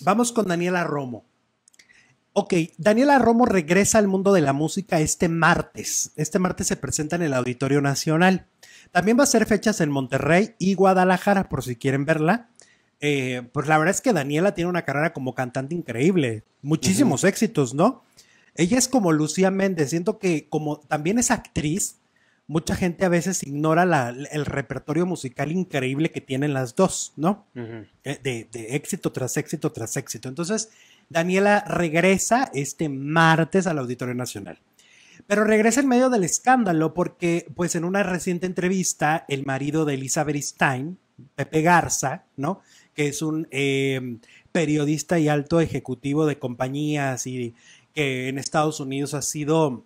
Vamos con Daniela Romo. Ok, Daniela Romo regresa al mundo de la música este martes. Este martes se presenta en el Auditorio Nacional. También va a ser fechas en Monterrey y Guadalajara, por si quieren verla. Eh, pues la verdad es que Daniela tiene una carrera como cantante increíble. Muchísimos éxitos, ¿no? Ella es como Lucía Méndez. Siento que como también es actriz, mucha gente a veces ignora el repertorio musical increíble que tienen las dos, ¿no? Eh, de, éxito tras éxito tras éxito. Entonces, Daniela regresa este martes al Auditorio Nacional. Pero regresa en medio del escándalo porque, pues, en una reciente entrevista, el marido de Elizabeth Stein, Pepe Garza, ¿no? Que es un eh, periodista y alto ejecutivo de compañías y que en Estados Unidos ha sido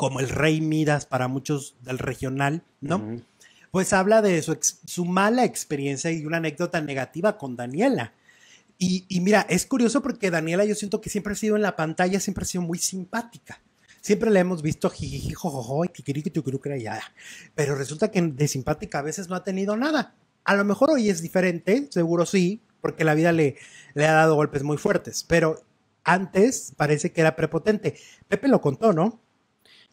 como el rey Midas para muchos del regional, ¿no? Pues habla de su, su, mala experiencia y una anécdota negativa con Daniela. Y, mira, es curioso porque Daniela yo siento que siempre ha sido en la pantalla, siempre ha sido muy simpática. Siempre la hemos visto jiji y Pero resulta que de simpática a veces no ha tenido nada. A lo mejor hoy es diferente, seguro sí, porque la vida le, le ha dado golpes muy fuertes. Pero antes parece que era prepotente. Pepe lo contó, ¿no?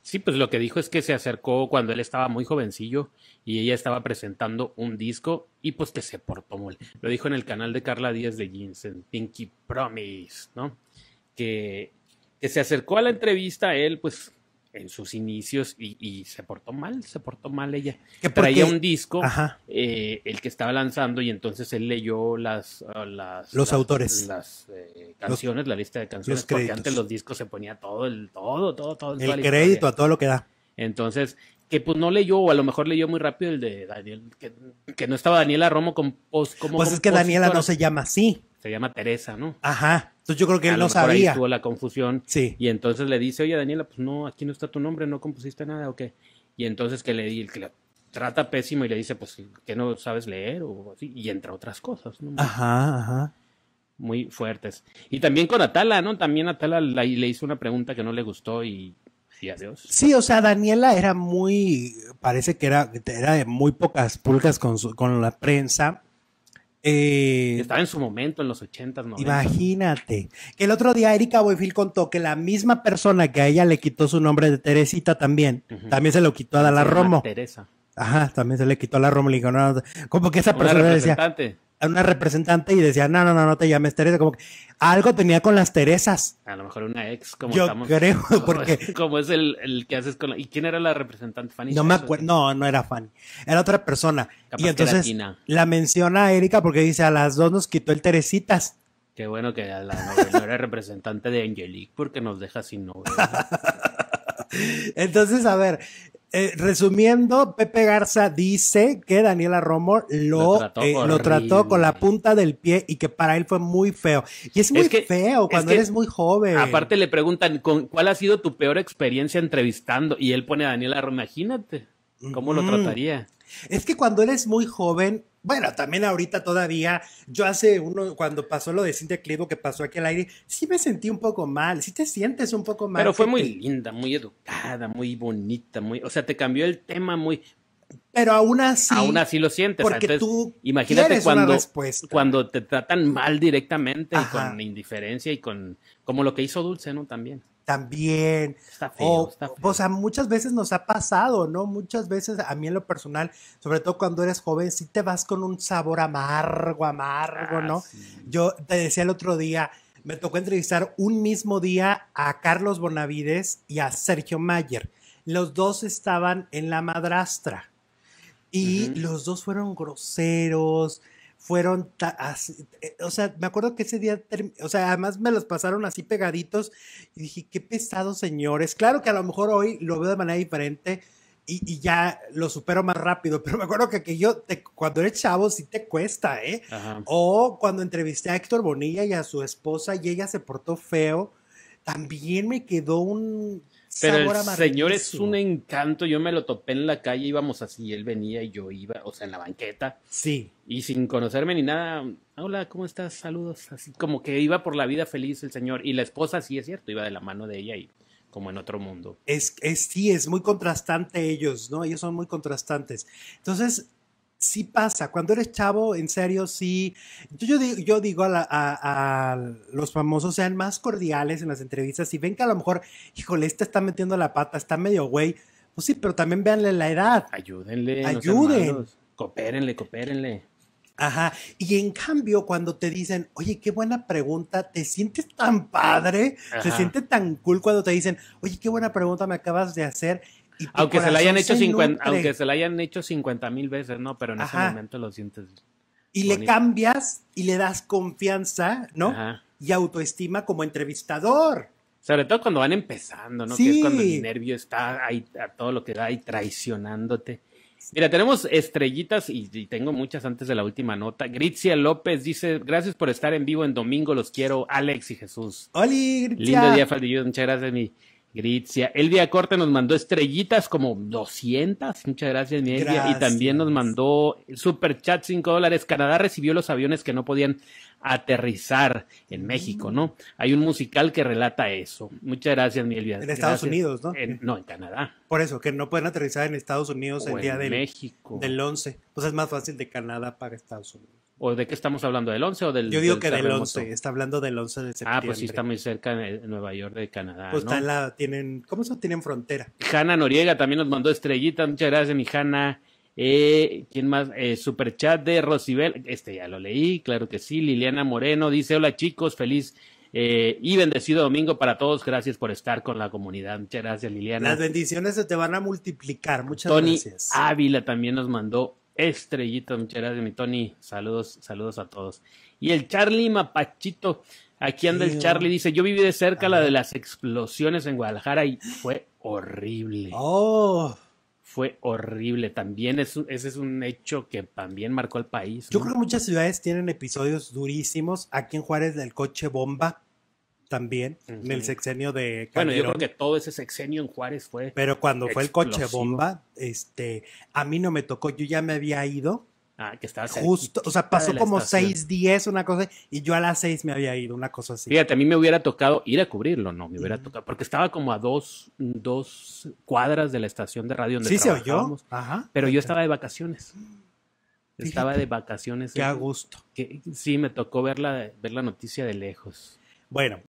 Sí, pues lo que dijo es que se acercó cuando él estaba muy jovencillo y ella estaba presentando un disco y pues que se portó mal. Lo dijo en el canal de Carla Díaz de en Pinky Promise, ¿no? Que, que se acercó a la entrevista él, pues en sus inicios y, se portó mal, se portó mal ella. que Traía un disco, eh, el que estaba lanzando y entonces él leyó las... Ah, los ah, autores. Las eh, canciones, la lista de canciones, porque antes los discos se ponía todo, el, todo, todo, todo. El crédito a todo lo que da. Entonces, que pues no leyó, o a lo mejor leyó muy rápido el de Daniel, que, no estaba Daniela Romo con, pues, como... Pues es que Daniela no se llama así se llama Teresa, ¿no? Ajá. Entonces yo creo que él no sabía. Ahí tuvo la confusión. Sí. Y entonces le dice, oye, Daniela, pues no, aquí no está tu nombre, no compusiste nada, ¿o qué? Y entonces que le di, que trata pésimo y le dice, pues, que no sabes leer o así, y entra otras cosas, ¿no? Ajá, ajá. Muy fuertes. Y también con Atala, ¿no? También Atala le hizo una pregunta que no le gustó y y adiós. Sí, o sea, Daniela era muy, parece que era, era de muy pocas pulgas con, con la prensa eh, Estaba en su momento, en los 80, 90. Imagínate. Que el otro día Erika Boyfield contó que la misma persona que a ella le quitó su nombre de Teresita también, también se lo quitó a Dala Romo. Teresa. Ajá, también se le quitó a la Romo. como que esa persona decía a una representante y decía, no, no, no, no te llames Teresa. Como que algo tenía con las Teresas. A lo mejor una ex, como estamos, creo, porque... Como, es el, que haces con ¿Y quién era la representante? Fanny no me acuerdo, no, no era Fanny. Era otra persona. y entonces la menciona a Erika porque dice, a las dos nos quitó el Teresitas. Qué bueno que la novela era representante de Angelique porque nos deja sin novela. Entonces, a ver, eh, resumiendo, Pepe Garza dice que Daniela Romo lo, lo, trató, eh, con la punta del pie y que para él fue muy feo. Y es muy feo cuando eres muy joven. Aparte le preguntan, ¿con ¿cuál ha sido tu peor experiencia entrevistando? Y él pone a Daniela Romo, imagínate, ¿cómo lo mm. trataría? Es que cuando eres muy joven, bueno, también ahorita todavía, yo hace uno, cuando pasó lo de Cintia Clivo que pasó aquí al aire, sí me sentí un poco mal, sí te sientes un poco mal. Pero fue muy linda, muy educada, muy bonita, muy, o sea, te cambió el tema muy, pero aún así. Aún así lo sientes. Porque tú. Imagínate cuando, cuando te tratan mal directamente y con indiferencia y con. Como lo que hizo Dulce, ¿no? También también. o, sea, muchas veces nos ha pasado, ¿no? Muchas veces a mí en lo personal, sobre todo cuando eres joven, sí te vas con un sabor amargo, amargo, ah, ¿no? Yo te decía el otro día, me tocó entrevistar un mismo día a Carlos Bonavides y a Sergio Mayer. Los dos estaban en la madrastra y los dos fueron groseros fueron, eh, o sea, me acuerdo que ese día, o sea, además me los pasaron así pegaditos y dije, qué pesados señores. Claro que a lo mejor hoy lo veo de manera diferente y, ya lo supero más rápido, pero me acuerdo que, que yo, cuando eres chavo, sí te cuesta, ¿eh? O cuando entrevisté a Héctor Bonilla y a su esposa y ella se portó feo también me quedó un pero el señor es un encanto. Yo me lo topé en la calle, íbamos así, él venía y yo iba, o sea, en la banqueta. Sí. Y sin conocerme ni nada, hola, ¿cómo estás? Saludos. Así como que iba por la vida feliz el señor. Y la esposa, sí es cierto, iba de la mano de ella y como en otro mundo. Es, es sí, es muy contrastante ellos, ¿no? Ellos son muy contrastantes. Entonces, sí pasa. Cuando eres chavo, en serio, sí. Yo, digo, a, los famosos sean más cordiales en las entrevistas. y ven que a lo mejor, híjole, este está metiendo la pata, está medio güey. Pues sí, pero también véanle la edad. Ayúdenle. Ayúdenle. coopérenle, coopérenle. Ajá. Y en cambio, cuando te dicen, oye, qué buena pregunta, te sientes tan padre, te se siente tan cool cuando te dicen, oye, qué buena pregunta me acabas de hacer aunque se la hayan hecho 50, aunque se la hayan hecho mil veces, ¿no? Pero en ese momento lo sientes. Y le cambias y le das confianza, ¿no? Y autoestima como entrevistador. Sobre todo cuando van empezando, ¿no? Que es cuando el nervio está ahí a todo lo que da y traicionándote. Mira, tenemos estrellitas y, tengo muchas antes de la última nota. Gritzia López dice, gracias por estar en vivo en domingo, los quiero, Alex y Jesús. hola Gritzia! Lindo día, Faldillo, muchas gracias, mi Gritzia. Elvia Corte nos mandó estrellitas como 200. Muchas gracias, mi Elvia. Y también nos mandó super chat 5 dólares. Canadá recibió los aviones que no podían aterrizar en México, ¿no? Hay un musical que relata eso. Muchas gracias, mi En Estados Unidos, ¿no? no, en Canadá. Por eso, que no pueden aterrizar en Estados Unidos el día del, México. del 11. Pues es más fácil de Canadá para Estados Unidos. ¿O de qué estamos hablando? ¿Del 11 o del.? Yo digo que del 11, está hablando del 11 de septiembre. Ah, pues sí, está muy cerca de Nueva York, de Canadá. Pues ¿no? en la, tienen, ¿cómo eso? Tienen frontera. Jana Noriega también nos mandó estrellita. muchas gracias, mi Hanna. Eh, ¿Quién más? Eh, superchat de Rosibel, este ya lo leí, claro que sí. Liliana Moreno dice: Hola chicos, feliz eh, y bendecido domingo para todos. Gracias por estar con la comunidad. Muchas gracias, Liliana. Las bendiciones se te van a multiplicar. Muchas Tony Ávila también nos mandó Estrellito, muchas gracias, mi Tony. Saludos, saludos a todos. Y el Charlie Mapachito, aquí anda el Charlie, dice, yo viví de cerca la de las explosiones en Guadalajara y fue horrible. Oh. Fue horrible. También es, ese es un hecho que también marcó al país. Yo creo que muchas ciudades tienen episodios durísimos. Aquí en Juárez del coche bomba también en el sexenio de Bueno, yo creo que todo ese sexenio en Juárez fue Pero cuando fue el coche bomba, este, a mí no me tocó, yo ya me había ido. Ah, que estaba Justo, o sea, pasó como seis, días una cosa, y yo a las seis me había ido, una cosa así. Fíjate, a mí me hubiera tocado ir a cubrirlo, no, me hubiera tocado, porque estaba como a dos, dos cuadras de la estación de radio donde Sí, se oyó, Ajá. pero yo estaba de vacaciones. Estaba de vacaciones. Qué a gusto. sí, me tocó ver ver la noticia de lejos. Bueno,